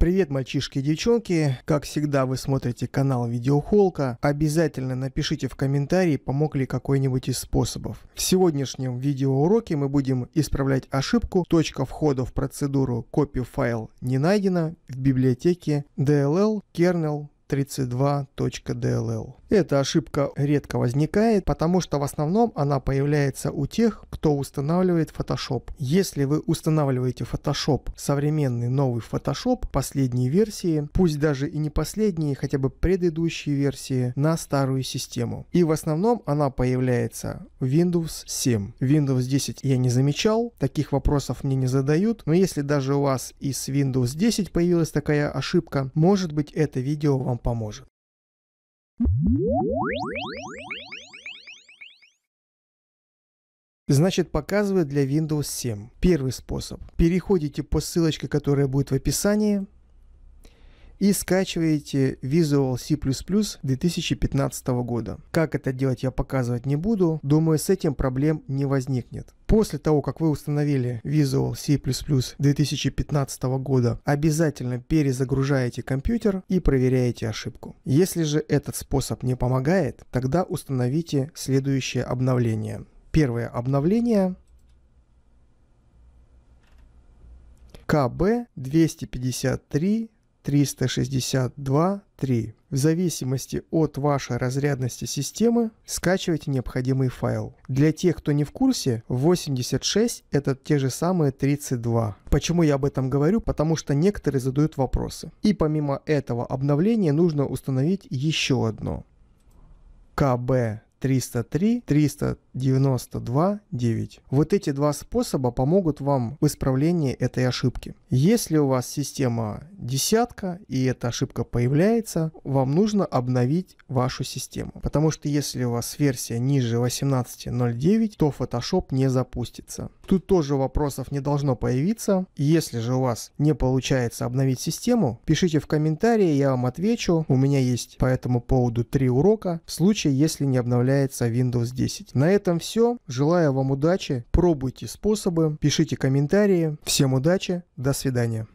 Привет, мальчишки и девчонки. Как всегда, вы смотрите канал Видеохолка. Обязательно напишите в комментарии, помог ли какой-нибудь из способов. В сегодняшнем видеоуроке мы будем исправлять ошибку «Точка входа в процедуру копи файл не найдена» в библиотеке DLL Kernel 32.dll. Эта ошибка редко возникает, потому что в основном она появляется у тех, кто устанавливает Photoshop. Если вы устанавливаете Photoshop, современный новый Photoshop, последней версии, пусть даже и не последние, хотя бы предыдущие версии, на старую систему. И в основном она появляется в Windows 7. Windows 10 я не замечал, таких вопросов мне не задают, но если даже у вас из Windows 10 появилась такая ошибка, может быть это видео вам поможет. Значит, показываю для Windows 7. Первый способ. Переходите по ссылочке, которая будет в описании, и скачиваете Visual C++ 2015 года. Как это делать я показывать не буду, думаю с этим проблем не возникнет. После того, как вы установили Visual C++ 2015 года, обязательно перезагружаете компьютер и проверяете ошибку. Если же этот способ не помогает, тогда установите следующее обновление. Первое обновление kb 253 362 3. В зависимости от вашей разрядности системы скачивайте необходимый файл. Для тех, кто не в курсе, 86 это те же самые 32. Почему я об этом говорю? Потому что некоторые задают вопросы. И помимо этого обновления нужно установить еще одно. КБ 303 392 9. Вот эти два способа помогут вам в исправлении этой ошибки. Если у вас система десятка и эта ошибка появляется, вам нужно обновить вашу систему. Потому что если у вас версия ниже 18.09, то Photoshop не запустится. Тут тоже вопросов не должно появиться. Если же у вас не получается обновить систему, пишите в комментарии, я вам отвечу. У меня есть по этому поводу три урока, в случае, если не обновляется Windows 10. На этом все. Желаю вам удачи. Пробуйте способы, пишите комментарии. Всем удачи, до свидания.